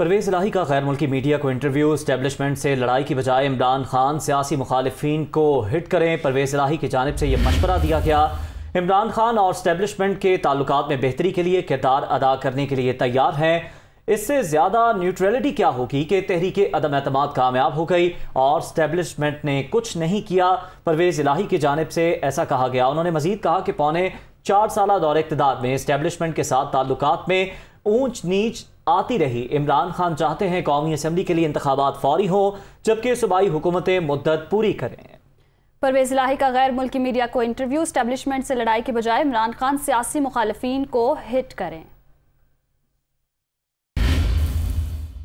परवेज इलाही का गैर मुल्की मीडिया को इंटरव्यू स्टैब्लिशमेंट से लड़ाई की बजाय इमरान खान सियासी मुखालफी को हिट करें परवेज इलाही की जानब से यह मशवरा दिया गया इमरान खान और स्टैब्लिशमेंट के ताल्लुक में बेहतरी के लिए किरदार अदा करने के लिए तैयार हैं इससे ज़्यादा न्यूट्रलिटी क्या होगी कि तहरीक अदम अतम कामयाब हो गई और स्टैब्लिशमेंट ने कुछ नहीं किया परवेज़ इलाही की जानब से ऐसा कहा गया उन्होंने मजीद कहा कि पौने चार साल दौर इकतदार में स्टैब्लिशमेंट के साथ ताल्लुक में ऊंच नीच आती रही इमरान खान चाहते हैं कौमी असम्बली के लिए इंतबात फौरी हों जबकि सूबाई हुकूमतें मुद्दत पूरी करें परवेज लाही का गैर मुल्की मीडिया को इंटरव्यू स्टैब्लिशमेंट से लड़ाई के बजाय इमरान खान सियासी मुखालफी को हिट करें